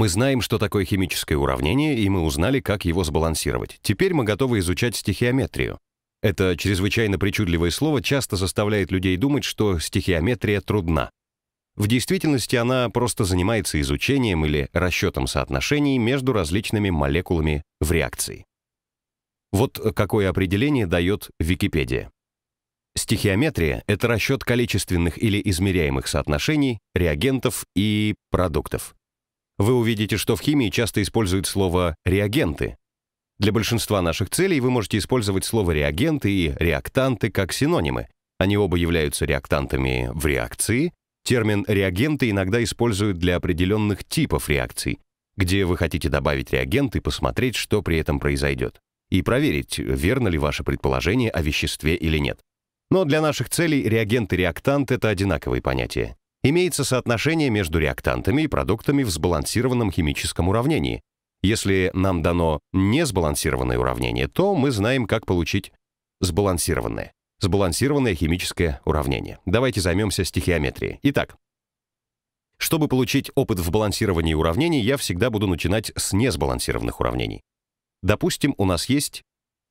Мы знаем, что такое химическое уравнение, и мы узнали, как его сбалансировать. Теперь мы готовы изучать стихиометрию. Это чрезвычайно причудливое слово часто заставляет людей думать, что стихиометрия трудна. В действительности она просто занимается изучением или расчетом соотношений между различными молекулами в реакции. Вот какое определение дает Википедия. Стихиометрия — это расчет количественных или измеряемых соотношений, реагентов и продуктов. Вы увидите, что в химии часто используют слово «реагенты». Для большинства наших целей вы можете использовать слово «реагенты» и «реактанты» как синонимы. Они оба являются реактантами в реакции. Термин «реагенты» иногда используют для определенных типов реакций, где вы хотите добавить реагент и посмотреть, что при этом произойдет, и проверить, верно ли ваше предположение о веществе или нет. Но для наших целей реагент и реактант — это одинаковые понятия имеется соотношение между реактантами и продуктами в сбалансированном химическом уравнении. Если нам дано несбалансированное уравнение, то мы знаем, как получить сбалансированное. Сбалансированное химическое уравнение. Давайте займемся стихиометрией. Итак, чтобы получить опыт в балансировании уравнений, я всегда буду начинать с несбалансированных уравнений. Допустим, у нас есть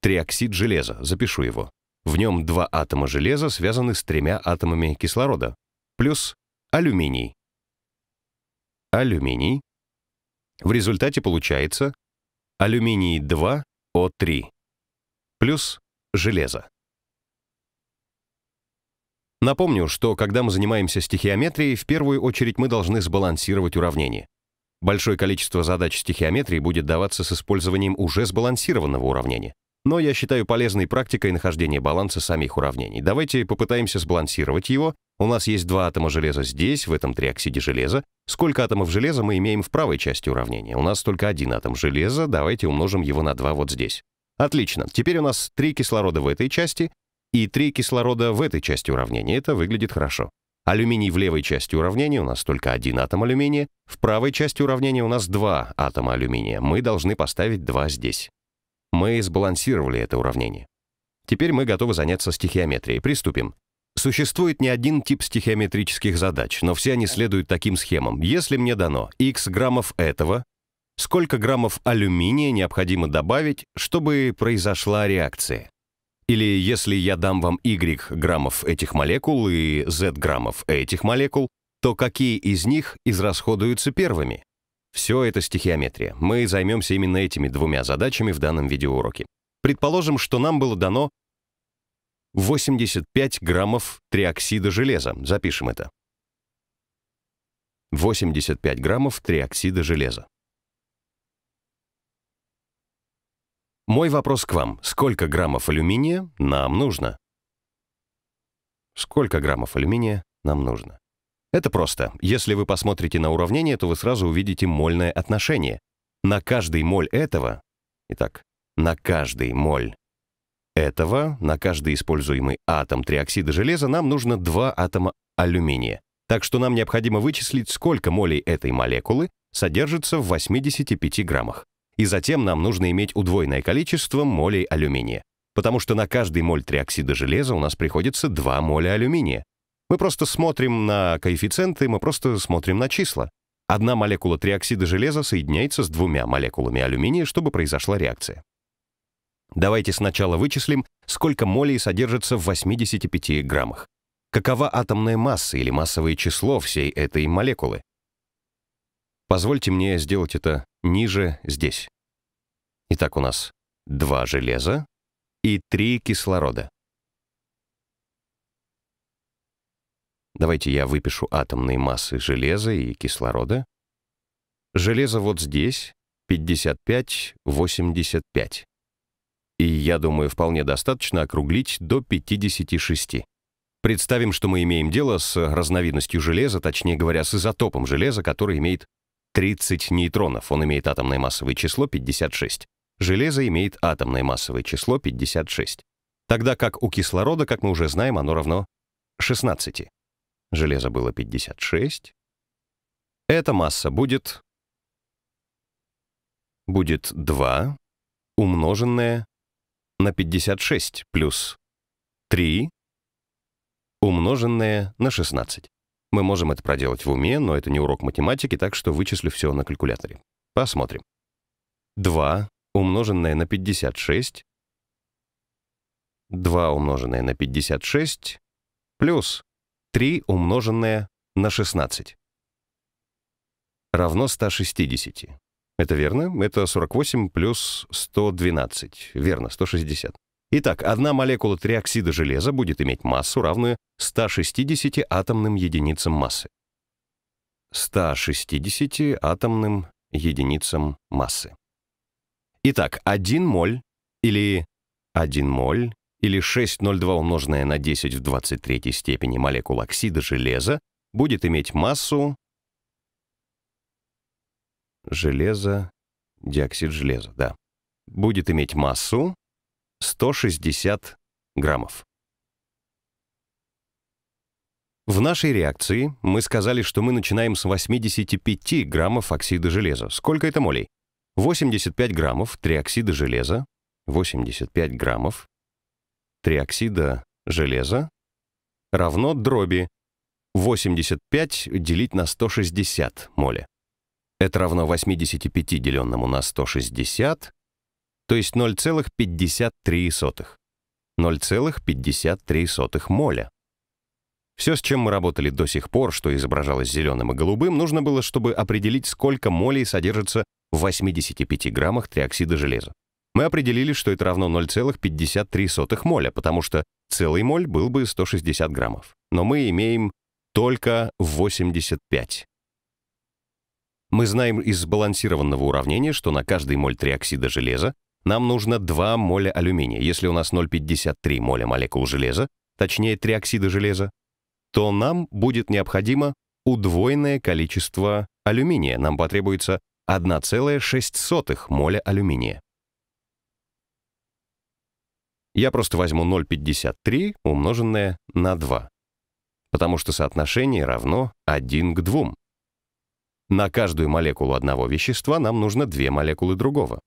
триоксид железа, запишу его. В нем два атома железа связаны с тремя атомами кислорода, плюс Алюминий. Алюминий. В результате получается алюминий 2О3 плюс железо. Напомню, что когда мы занимаемся стихиометрией, в первую очередь мы должны сбалансировать уравнение. Большое количество задач стихиометрии будет даваться с использованием уже сбалансированного уравнения но я считаю полезной практикой нахождение баланса самих уравнений. Давайте попытаемся сбалансировать его. У нас есть два атома железа здесь, в этом триоксиде железа. Сколько атомов железа мы имеем в правой части уравнения? У нас только один атом железа, давайте умножим его на два вот здесь. Отлично, теперь у нас три кислорода в этой части и три кислорода в этой части уравнения. Это выглядит хорошо. Алюминий в левой части уравнения у нас только один атом алюминия, в правой части уравнения у нас два атома алюминия. Мы должны поставить два здесь. Мы сбалансировали это уравнение. Теперь мы готовы заняться стихиометрией. Приступим. Существует не один тип стихиометрических задач, но все они следуют таким схемам. Если мне дано x граммов этого, сколько граммов алюминия необходимо добавить, чтобы произошла реакция? Или если я дам вам y граммов этих молекул и z граммов этих молекул, то какие из них израсходуются первыми? Все это стихиометрия. Мы займемся именно этими двумя задачами в данном видеоуроке. Предположим, что нам было дано 85 граммов триоксида железа. Запишем это. 85 граммов триоксида железа. Мой вопрос к вам. Сколько граммов алюминия нам нужно? Сколько граммов алюминия нам нужно? Это просто. Если вы посмотрите на уравнение, то вы сразу увидите мольное отношение. На каждый моль этого... Итак, на каждый моль этого, на каждый используемый атом триоксида железа нам нужно два атома алюминия. Так что нам необходимо вычислить, сколько молей этой молекулы содержится в 85 граммах. И затем нам нужно иметь удвоенное количество молей алюминия. Потому что на каждый моль триоксида железа у нас приходится 2 моля алюминия. Мы просто смотрим на коэффициенты, мы просто смотрим на числа. Одна молекула триоксида железа соединяется с двумя молекулами алюминия, чтобы произошла реакция. Давайте сначала вычислим, сколько молей содержится в 85 граммах. Какова атомная масса или массовое число всей этой молекулы? Позвольте мне сделать это ниже здесь. Итак, у нас два железа и три кислорода. Давайте я выпишу атомные массы железа и кислорода. Железо вот здесь, 55-85. И я думаю, вполне достаточно округлить до 56. Представим, что мы имеем дело с разновидностью железа, точнее говоря, с изотопом железа, который имеет 30 нейтронов. Он имеет атомное массовое число 56. Железо имеет атомное массовое число 56. Тогда как у кислорода, как мы уже знаем, оно равно 16 железа было 56, эта масса будет... Будет 2 умноженное на 56 плюс 3 умноженное на 16. Мы можем это проделать в уме, но это не урок математики, так что вычислю все на калькуляторе. Посмотрим. 2 умноженное на 56, 2 умноженное на 56, плюс 3 умноженное на 16 равно 160. Это верно? Это 48 плюс 112. Верно, 160. Итак, одна молекула триоксида железа будет иметь массу, равную 160 атомным единицам массы. 160 атомным единицам массы. Итак, 1 моль или 1 моль или 6,02 умноженное на 10 в 23 степени молекул оксида железа будет иметь массу железа, диоксид железа, да, будет иметь массу 160 граммов. В нашей реакции мы сказали, что мы начинаем с 85 граммов оксида железа. Сколько это молей? 85 граммов триоксида железа, 85 граммов триоксида железа равно дроби 85 делить на 160 моля. Это равно 85 деленному на 160, то есть 0,53. 0,53 моля. Все, с чем мы работали до сих пор, что изображалось зеленым и голубым, нужно было, чтобы определить, сколько молей содержится в 85 граммах триоксида железа мы определили, что это равно 0,53 моля, потому что целый моль был бы 160 граммов. Но мы имеем только 85. Мы знаем из сбалансированного уравнения, что на каждый моль триоксида железа нам нужно 2 моля алюминия. Если у нас 0,53 моля молекул железа, точнее триоксида железа, то нам будет необходимо удвоенное количество алюминия. Нам потребуется 1,06 моля алюминия. Я просто возьму 0,53, умноженное на 2, потому что соотношение равно 1 к 2. На каждую молекулу одного вещества нам нужно две молекулы другого.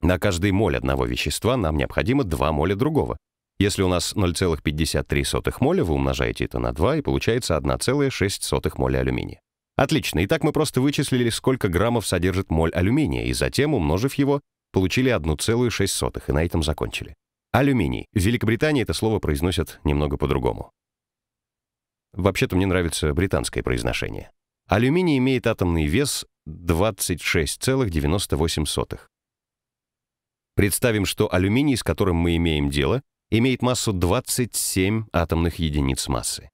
На каждый моль одного вещества нам необходимо 2 моля другого. Если у нас 0,53 моля, вы умножаете это на 2, и получается 1,6 моля алюминия. Отлично, итак мы просто вычислили, сколько граммов содержит моль алюминия, и затем, умножив его, получили 1,6, и на этом закончили. Алюминий. В Великобритании это слово произносят немного по-другому. Вообще-то мне нравится британское произношение. Алюминий имеет атомный вес 26,98. Представим, что алюминий, с которым мы имеем дело, имеет массу 27 атомных единиц массы.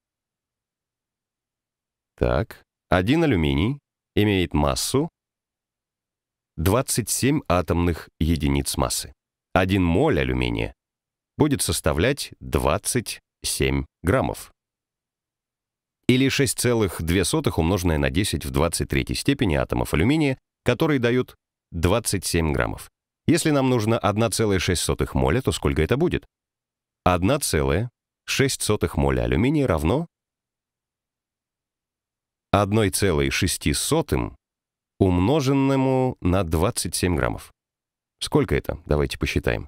Так, один алюминий имеет массу 27 атомных единиц массы. Один моль алюминия будет составлять 27 граммов. Или 6,2 умноженное на 10 в 23 степени атомов алюминия, которые дают 27 граммов. Если нам нужно 1,6 моля, то сколько это будет? 1,6 моля алюминия равно 1,6 умноженному на 27 граммов. Сколько это? Давайте посчитаем.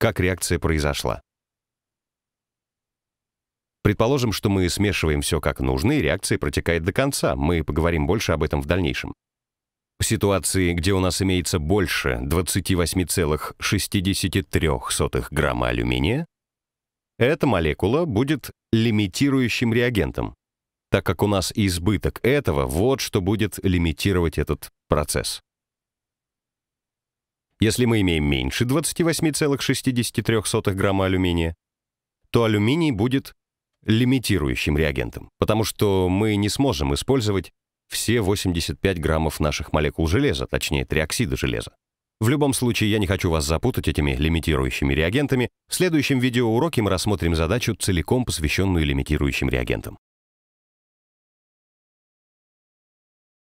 как реакция произошла. Предположим, что мы смешиваем все как нужно, и реакция протекает до конца. Мы поговорим больше об этом в дальнейшем. В ситуации, где у нас имеется больше 28,63 грамма алюминия, эта молекула будет лимитирующим реагентом, так как у нас избыток этого, вот что будет лимитировать этот процесс. Если мы имеем меньше 28,63 грамма алюминия, то алюминий будет лимитирующим реагентом, потому что мы не сможем использовать все 85 граммов наших молекул железа, точнее, триоксида железа. В любом случае, я не хочу вас запутать этими лимитирующими реагентами. В следующем видеоуроке мы рассмотрим задачу, целиком посвященную лимитирующим реагентам.